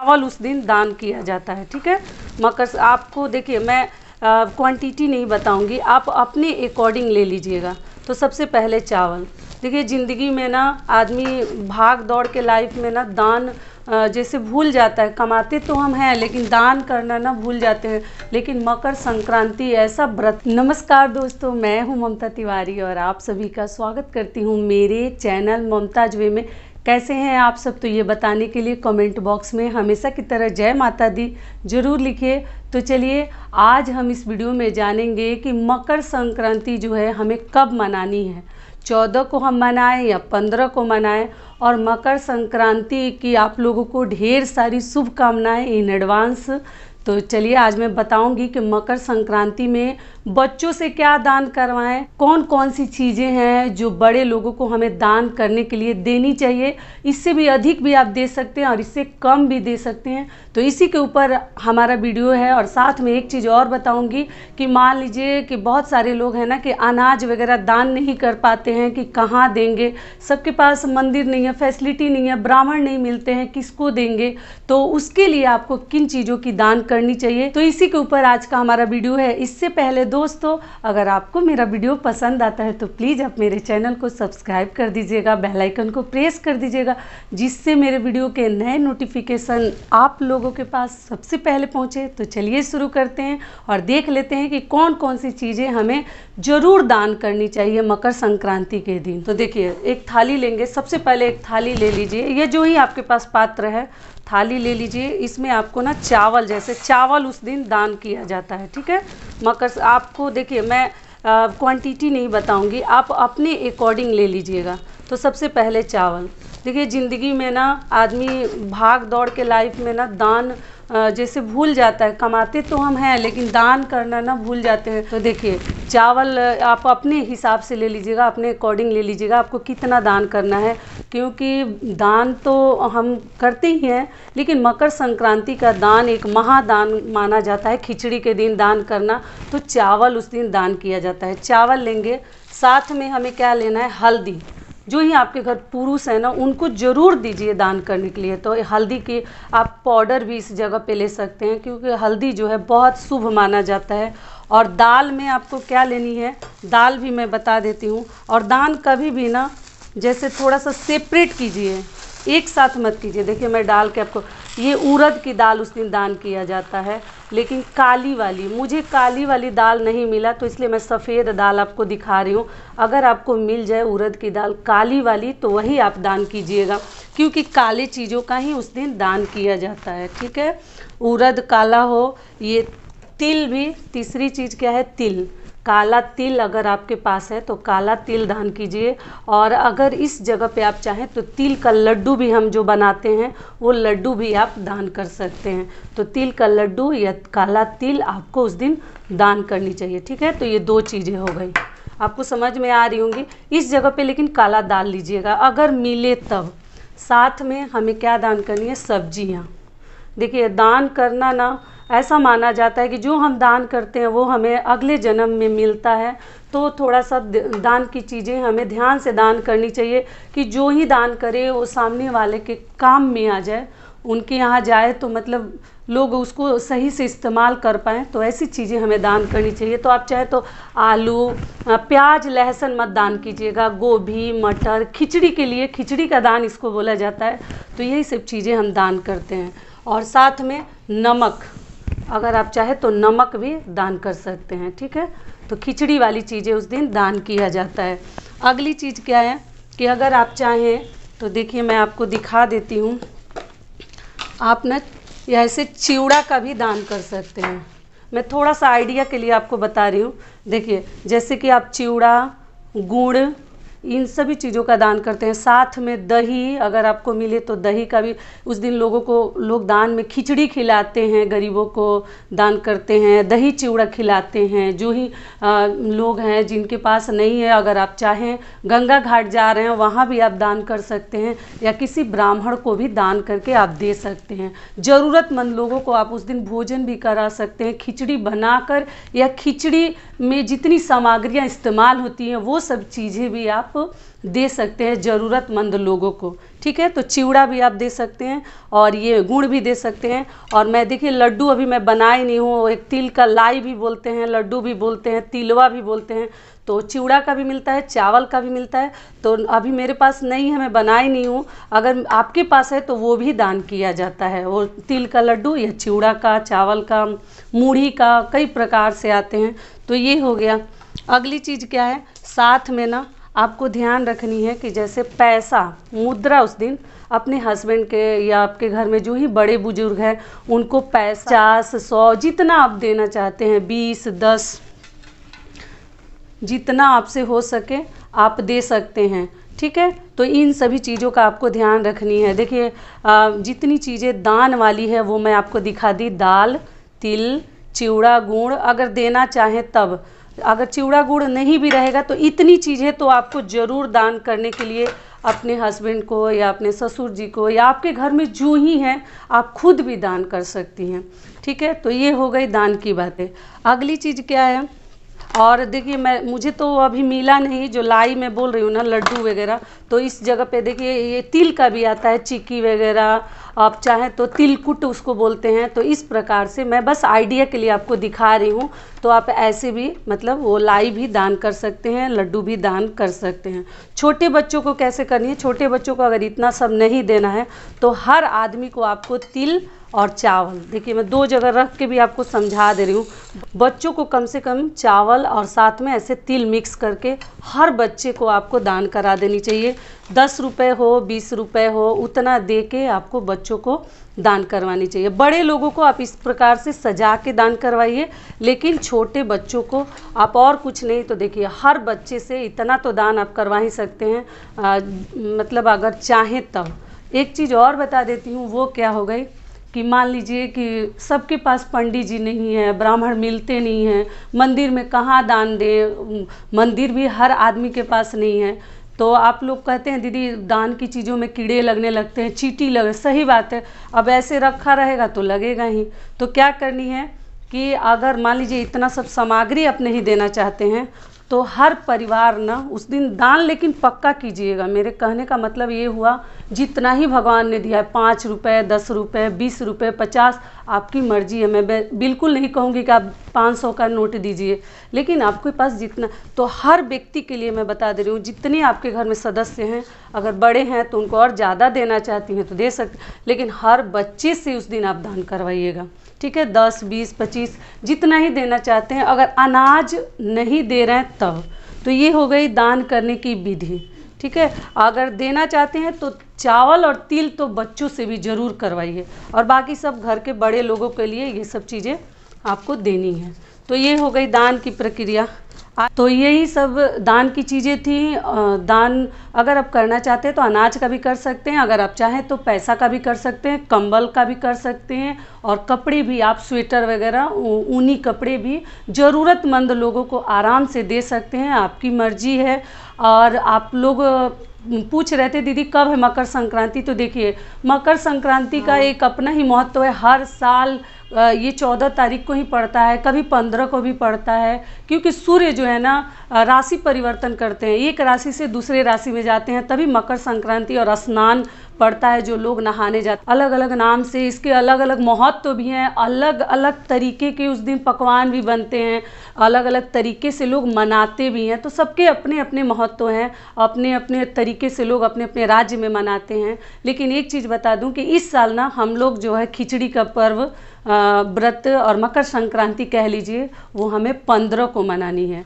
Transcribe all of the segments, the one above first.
चावल उस दिन दान किया जाता है ठीक है मकर आपको देखिए मैं क्वांटिटी नहीं बताऊंगी आप अपने अकॉर्डिंग ले लीजिएगा तो सबसे पहले चावल देखिए ज़िंदगी में ना आदमी भाग दौड़ के लाइफ में ना दान जैसे भूल जाता है कमाते तो हम हैं लेकिन दान करना ना भूल जाते हैं लेकिन मकर संक्रांति ऐसा व्रत नमस्कार दोस्तों मैं हूं ममता तिवारी और आप सभी का स्वागत करती हूं मेरे चैनल ममताज वे में कैसे हैं आप सब तो ये बताने के लिए कमेंट बॉक्स में हमेशा की तरह जय माता दी जरूर लिखिए तो चलिए आज हम इस वीडियो में जानेंगे कि मकर संक्रांति जो है हमें कब मनानी है चौदह को हम मनाएं या पंद्रह को मनाएं और मकर संक्रांति की आप लोगों को ढेर सारी शुभकामनाएं इन एडवांस तो चलिए आज मैं बताऊंगी कि मकर संक्रांति में बच्चों से क्या दान करवाएं कौन कौन सी चीज़ें हैं जो बड़े लोगों को हमें दान करने के लिए देनी चाहिए इससे भी अधिक भी आप दे सकते हैं और इससे कम भी दे सकते हैं तो इसी के ऊपर हमारा वीडियो है और साथ में एक चीज़ और बताऊंगी कि मान लीजिए कि बहुत सारे लोग हैं ना कि अनाज वगैरह दान नहीं कर पाते हैं कि कहाँ देंगे सबके पास मंदिर नहीं है फैसिलिटी नहीं है ब्राह्मण नहीं मिलते हैं किसको देंगे तो उसके लिए आपको किन चीज़ों की दान कर करनी चाहिए तो इसी के ऊपर आज का हमारा वीडियो है इससे पहले दोस्तों अगर आपको मेरा वीडियो पसंद आता है तो प्लीज़ आप मेरे चैनल को सब्सक्राइब कर दीजिएगा बेलाइकन को प्रेस कर दीजिएगा जिससे मेरे वीडियो के नए नोटिफिकेशन आप लोगों के पास सबसे पहले पहुँचे तो चलिए शुरू करते हैं और देख लेते हैं कि कौन कौन सी चीज़ें हमें ज़रूर दान करनी चाहिए मकर संक्रांति के दिन तो देखिए एक थाली लेंगे सबसे पहले एक थाली ले लीजिए यह जो ही आपके पास पात्र है थाली ले लीजिए इसमें आपको ना चावल जैसे चावल उस दिन दान किया जाता है ठीक है मकर आपको देखिए मैं क्वांटिटी नहीं बताऊंगी आप अपने अकॉर्डिंग ले लीजिएगा तो सबसे पहले चावल देखिए ज़िंदगी में ना आदमी भाग दौड़ के लाइफ में ना दान जैसे भूल जाता है कमाते तो हम हैं लेकिन दान करना ना भूल जाते हैं तो देखिए चावल आप अपने हिसाब से ले लीजिएगा अपने अकॉर्डिंग ले लीजिएगा आपको कितना दान करना है क्योंकि दान तो हम करते ही हैं लेकिन मकर संक्रांति का दान एक महादान माना जाता है खिचड़ी के दिन दान करना तो चावल उस दिन दान किया जाता है चावल लेंगे साथ में हमें क्या लेना है हल्दी जो ही आपके घर पुरुष हैं ना उनको ज़रूर दीजिए दान करने के लिए तो हल्दी के आप पाउडर भी इस जगह पे ले सकते हैं क्योंकि हल्दी जो है बहुत शुभ माना जाता है और दाल में आपको क्या लेनी है दाल भी मैं बता देती हूँ और दान कभी भी ना जैसे थोड़ा सा सेपरेट कीजिए एक साथ मत कीजिए देखिए मैं डाल के आपको ये उड़द की दाल उस दिन दान किया जाता है लेकिन काली वाली मुझे काली वाली दाल नहीं मिला तो इसलिए मैं सफ़ेद दाल आपको दिखा रही हूँ अगर आपको मिल जाए उड़द की दाल काली वाली तो वही आप दान कीजिएगा क्योंकि काले चीज़ों का ही उस दिन दान किया जाता है ठीक है उड़द काला हो ये तिल भी तीसरी चीज़ क्या है तिल काला तिल अगर आपके पास है तो काला तिल दान कीजिए और अगर इस जगह पे आप चाहें तो तिल का लड्डू भी हम जो बनाते हैं वो लड्डू भी आप दान कर सकते हैं तो तिल का लड्डू या काला तिल आपको उस दिन दान करनी चाहिए ठीक है तो ये दो चीज़ें हो गई आपको समझ में आ रही होंगी इस जगह पे लेकिन काला दाल लीजिएगा अगर मिले तब साथ में हमें क्या दान करनी है सब्जियाँ देखिए दान करना ना ऐसा माना जाता है कि जो हम दान करते हैं वो हमें अगले जन्म में मिलता है तो थोड़ा सा दान की चीज़ें हमें ध्यान से दान करनी चाहिए कि जो ही दान करे वो सामने वाले के काम में आ जाए उनके यहाँ जाए तो मतलब लोग उसको सही से इस्तेमाल कर पाएँ तो ऐसी चीज़ें हमें दान करनी चाहिए तो आप चाहे तो आलू प्याज लहसुन मत दान कीजिएगा गोभी मटर खिचड़ी के लिए खिचड़ी का दान इसको बोला जाता है तो यही सब चीज़ें हम दान करते हैं और साथ में नमक अगर आप चाहे तो नमक भी दान कर सकते हैं ठीक है तो खिचड़ी वाली चीज़ें उस दिन दान किया जाता है अगली चीज़ क्या है कि अगर आप चाहें तो देखिए मैं आपको दिखा देती हूँ आप यह ऐसे चिवड़ा का भी दान कर सकते हैं मैं थोड़ा सा आइडिया के लिए आपको बता रही हूँ देखिए जैसे कि आप चिवड़ा गुड़ इन सभी चीज़ों का दान करते हैं साथ में दही अगर आपको मिले तो दही का भी उस दिन लोगों को लोग दान में खिचड़ी खिलाते हैं गरीबों को दान करते हैं दही चिवड़ा खिलाते हैं जो ही आ, लोग हैं जिनके पास नहीं है अगर आप चाहें गंगा घाट जा रहे हैं वहाँ भी आप दान कर सकते हैं या किसी ब्राह्मण को भी दान करके आप दे सकते हैं ज़रूरतमंद लोगों को आप उस दिन भोजन भी करा सकते हैं खिचड़ी बनाकर या खिचड़ी में जितनी सामग्रियाँ इस्तेमाल होती हैं वो सब चीज़ें भी आप दे सकते हैं ज़रूरतमंद लोगों को ठीक है तो चिवड़ा भी आप दे सकते हैं और ये गुड़ भी दे सकते हैं और मैं देखिए लड्डू अभी मैं बनाई नहीं हूँ एक तिल का लाई भी बोलते हैं लड्डू भी बोलते हैं तिलवा भी बोलते हैं तो चिवड़ा का भी मिलता है चावल का भी मिलता है तो अभी मेरे पास नहीं है मैं बनाई नहीं हूँ अगर आपके पास है तो वो भी दान किया जाता है वो तिल का लड्डू या चिवड़ा का चावल का मूढ़ी का कई प्रकार से आते हैं तो ये हो गया अगली चीज़ क्या है साथ में ना आपको ध्यान रखनी है कि जैसे पैसा मुद्रा उस दिन अपने हस्बैंड के या आपके घर में जो ही बड़े बुजुर्ग हैं उनको पैसा पचास सौ जितना आप देना चाहते हैं बीस दस जितना आपसे हो सके आप दे सकते हैं ठीक है तो इन सभी चीज़ों का आपको ध्यान रखनी है देखिए जितनी चीज़ें दान वाली है वो मैं आपको दिखा दी दाल तिल चिवड़ा गुड़ अगर देना चाहें तब अगर चिवड़ा गुड़ नहीं भी रहेगा तो इतनी चीज़ें तो आपको ज़रूर दान करने के लिए अपने हस्बैंड को या अपने ससुर जी को या आपके घर में जो ही हैं आप खुद भी दान कर सकती हैं ठीक है तो ये हो गई दान की बातें अगली चीज़ क्या है और देखिए मैं मुझे तो अभी मिला नहीं जो लाई मैं बोल रही हूँ ना लड्डू वगैरह तो इस जगह पे देखिए ये तिल का भी आता है चिक्की वगैरह आप चाहें तो तिलकुट उसको बोलते हैं तो इस प्रकार से मैं बस आइडिया के लिए आपको दिखा रही हूँ तो आप ऐसे भी मतलब वो लाई भी दान कर सकते हैं लड्डू भी दान कर सकते हैं छोटे बच्चों को कैसे करनी है छोटे बच्चों को अगर इतना सब नहीं देना है तो हर आदमी को आपको तिल और चावल देखिए मैं दो जगह रख के भी आपको समझा दे रही हूँ बच्चों को कम से कम चावल और साथ में ऐसे तिल मिक्स करके हर बच्चे को आपको दान करा देनी चाहिए दस रुपये हो बीस रुपये हो उतना दे के आपको बच्चों को दान करवानी चाहिए बड़े लोगों को आप इस प्रकार से सजा के दान करवाइए लेकिन छोटे बच्चों को आप और कुछ नहीं तो देखिए हर बच्चे से इतना तो दान आप करवा ही सकते हैं आ, मतलब अगर चाहें तब एक चीज़ और बता देती हूँ वो क्या हो गई कि मान लीजिए कि सबके पास पंडित जी नहीं है ब्राह्मण मिलते नहीं हैं मंदिर में कहाँ दान दें मंदिर भी हर आदमी के पास नहीं है तो आप लोग कहते हैं दीदी दान की चीज़ों में कीड़े लगने लगते हैं चीटी लगे सही बात है अब ऐसे रखा रहेगा तो लगेगा ही तो क्या करनी है कि अगर मान लीजिए इतना सब सामग्री अपने ही देना चाहते हैं तो हर परिवार ना उस दिन दान लेकिन पक्का कीजिएगा मेरे कहने का मतलब ये हुआ जितना ही भगवान ने दिया है पाँच रुपये दस रुपये बीस रुपये पचास आपकी मर्जी है मैं बिल्कुल नहीं कहूँगी कि आप पाँच सौ का नोट दीजिए लेकिन आपके पास जितना तो हर व्यक्ति के लिए मैं बता दे रही हूँ जितने आपके घर में सदस्य हैं अगर बड़े हैं तो उनको और ज़्यादा देना चाहती हैं तो दे सकते लेकिन हर बच्चे से उस दिन आप दान करवाइएगा ठीक है दस बीस पच्चीस जितना ही देना चाहते हैं अगर अनाज नहीं दे रहे हैं तब तो ये हो गई दान करने की विधि ठीक है अगर देना चाहते हैं तो चावल और तिल तो बच्चों से भी ज़रूर करवाइए और बाकी सब घर के बड़े लोगों के लिए ये सब चीज़ें आपको देनी है तो ये हो गई दान की प्रक्रिया तो यही सब दान की चीज़ें थी दान अगर आप करना चाहते हैं तो अनाज का भी कर सकते हैं अगर आप चाहें तो पैसा का भी कर सकते हैं कंबल का भी कर सकते हैं और कपड़े भी आप स्वेटर वगैरह ऊनी कपड़े भी ज़रूरतमंद लोगों को आराम से दे सकते हैं आपकी मर्जी है और आप लोग पूछ रहे थे दीदी कब है मकर संक्रांति तो देखिए मकर संक्रांति का हाँ। एक अपना ही महत्व है हर साल ये चौदह तारीख को ही पड़ता है कभी पंद्रह को भी पड़ता है क्योंकि सूर्य जो है ना राशि परिवर्तन करते हैं एक राशि से दूसरे राशि में जाते हैं तभी मकर संक्रांति और स्नान पड़ता है जो लोग नहाने जाते अलग अलग नाम से इसके अलग अलग महत्व भी हैं अलग अलग तरीके के उस दिन पकवान भी बनते हैं अलग अलग तरीके से लोग मनाते भी हैं तो सबके अपने अपने महत्व हैं अपने अपने तरीके से लोग अपने अपने राज्य में मनाते हैं लेकिन एक चीज़ बता दूं कि इस साल ना हम लोग जो है खिचड़ी का पर्व व्रत और मकर संक्रांति कह लीजिए वो हमें पंद्रह को मनानी है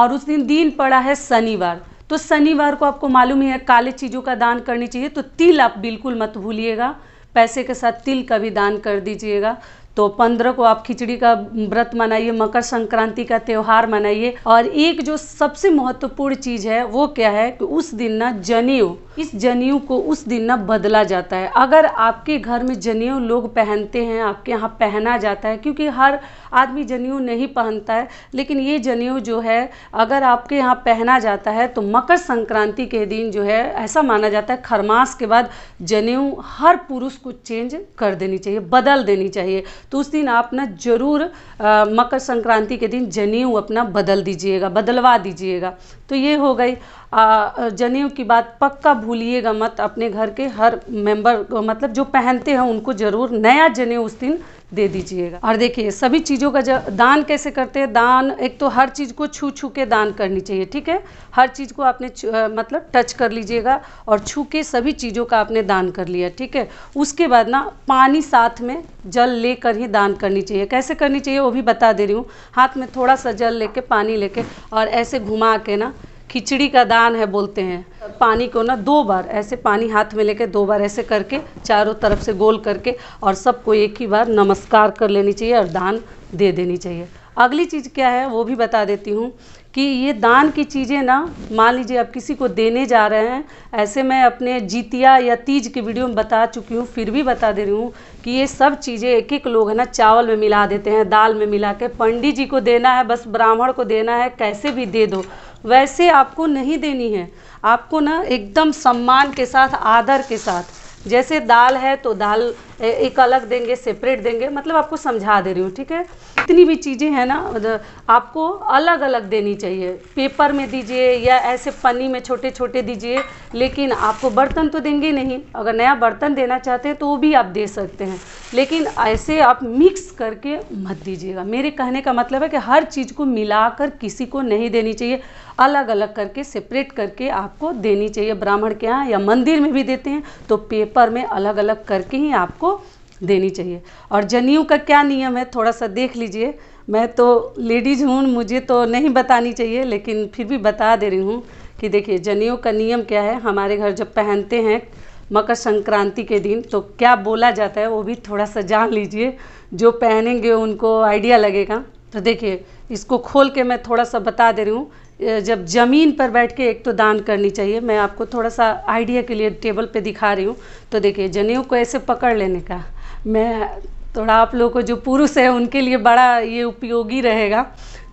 और उस दिन दिन पड़ा है शनिवार तो शनिवार को आपको मालूम ही है काले चीज़ों का दान करनी चाहिए तो तिल आप बिल्कुल मत भूलिएगा पैसे के साथ तिल का भी दान कर दीजिएगा तो पंद्रह को आप खिचड़ी का व्रत मनाइए मकर संक्रांति का त्यौहार मनाइए और एक जो सबसे महत्वपूर्ण चीज़ है वो क्या है कि उस दिन ना जनेऊ इस जनेऊ को उस दिन ना बदला जाता है अगर आपके घर में जनेऊ लोग पहनते हैं आपके यहाँ पहना जाता है क्योंकि हर आदमी जनेऊ नहीं पहनता है लेकिन ये जनेऊ जो है अगर आपके यहाँ पहना जाता है तो मकर संक्रांति के दिन जो है ऐसा माना जाता है खरमास के बाद जनेऊ हर पुरुष को चेंज कर देनी चाहिए बदल देनी चाहिए तो उस दिन आप ना ज़रूर मकर संक्रांति के दिन जनेऊ अपना बदल दीजिएगा बदलवा दीजिएगा तो ये हो गई जनेऊ की बात पक्का भूलिएगा मत अपने घर के हर मेंबर मतलब जो पहनते हैं उनको ज़रूर नया जनेऊ उस दिन दे दीजिएगा और देखिए सभी चीज़ों का दान कैसे करते हैं दान एक तो हर चीज़ को छू छू के दान करनी चाहिए ठीक है हर चीज़ को आपने मतलब टच कर लीजिएगा और छू के सभी चीज़ों का आपने दान कर लिया ठीक है उसके बाद ना पानी साथ में जल लेकर ही दान करनी चाहिए कैसे करनी चाहिए वो भी बता दे रही हूँ हाथ में थोड़ा सा जल ले पानी ले और ऐसे घुमा के ना खिचड़ी का दान है बोलते हैं पानी को ना दो बार ऐसे पानी हाथ में लेके दो बार ऐसे करके चारों तरफ से गोल करके और सबको एक ही बार नमस्कार कर लेनी चाहिए और दान दे देनी चाहिए अगली चीज़ क्या है वो भी बता देती हूँ कि ये दान की चीज़ें ना मान लीजिए आप किसी को देने जा रहे हैं ऐसे मैं अपने जीतिया या तीज की वीडियो में बता चुकी हूँ फिर भी बता दे रही हूँ कि ये सब चीज़ें एक एक लोग है ना चावल में मिला देते हैं दाल में मिला के पंडित जी को देना है बस ब्राह्मण को देना है कैसे भी दे दो वैसे आपको नहीं देनी है आपको ना एकदम सम्मान के साथ आदर के साथ जैसे दाल है तो दाल एक अलग देंगे सेपरेट देंगे मतलब आपको समझा दे रही हूँ ठीक है इतनी भी चीज़ें हैं ना आपको अलग अलग देनी चाहिए पेपर में दीजिए या ऐसे पन्नी में छोटे छोटे दीजिए लेकिन आपको बर्तन तो देंगे नहीं अगर नया बर्तन देना चाहते हैं तो वो भी आप दे सकते हैं लेकिन ऐसे आप मिक्स करके मत दीजिएगा मेरे कहने का मतलब है कि हर चीज़ को मिलाकर किसी को नहीं देनी चाहिए अलग अलग करके सेपरेट करके आपको देनी चाहिए ब्राह्मण के यहाँ या मंदिर में भी देते हैं तो पेपर में अलग अलग करके ही आपको देनी चाहिए और जनेऊ का क्या नियम है थोड़ा सा देख लीजिए मैं तो लेडीज़ हूँ मुझे तो नहीं बतानी चाहिए लेकिन फिर भी बता दे रही हूँ कि देखिए जनेऊ का नियम क्या है हमारे घर जब पहनते हैं मकर संक्रांति के दिन तो क्या बोला जाता है वो भी थोड़ा सा जान लीजिए जो पहनेंगे उनको आइडिया लगेगा तो देखिए इसको खोल के मैं थोड़ा सा बता दे रही हूँ जब ज़मीन पर बैठ के एक तो दान करनी चाहिए मैं आपको थोड़ा सा आइडिया के लिए टेबल पे दिखा रही हूँ तो देखिए जनेऊ को ऐसे पकड़ लेने का मैं थोड़ा आप लोगों को जो पुरुष है उनके लिए बड़ा ये उपयोगी रहेगा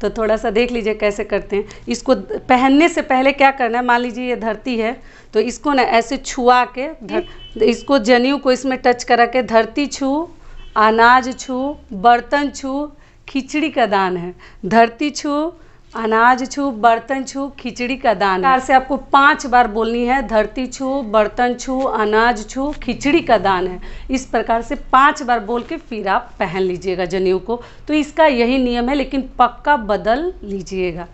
तो थोड़ा सा देख लीजिए कैसे करते हैं इसको पहनने से पहले क्या करना है मान लीजिए ये धरती है तो इसको ना ऐसे छुआ के धर इसको जनेऊ को इसमें टच करा के धरती छू अनाज छू बर्तन छू खिचड़ी का दान है धरती छू अनाज छू बर्तन छू खिचड़ी का दान कार से आपको पांच बार बोलनी है धरती छू बर्तन छू अनाज छू खिचड़ी का दान है इस प्रकार से पांच बार बोल के फिर आप पहन लीजिएगा जनेऊ को तो इसका यही नियम है लेकिन पक्का बदल लीजिएगा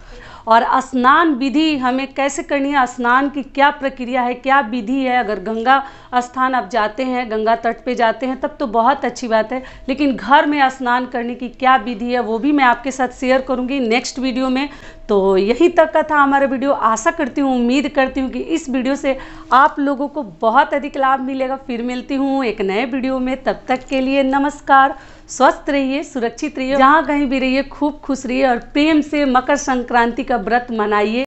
और स्नान विधि हमें कैसे करनी है स्नान की क्या प्रक्रिया है क्या विधि है अगर गंगा स्थान आप जाते हैं गंगा तट पे जाते हैं तब तो बहुत अच्छी बात है लेकिन घर में स्नान करने की क्या विधि है वो भी मैं आपके साथ शेयर करूँगी नेक्स्ट वीडियो में तो यही तक का था हमारा वीडियो आशा करती हूँ उम्मीद करती हूँ कि इस वीडियो से आप लोगों को बहुत अधिक लाभ मिलेगा फिर मिलती हूँ एक नए वीडियो में तब तक के लिए नमस्कार स्वस्थ रहिए सुरक्षित रहिए जहाँ कहीं भी रहिए खूब खुश रहिए और प्रेम से मकर संक्रांति का व्रत मनाइए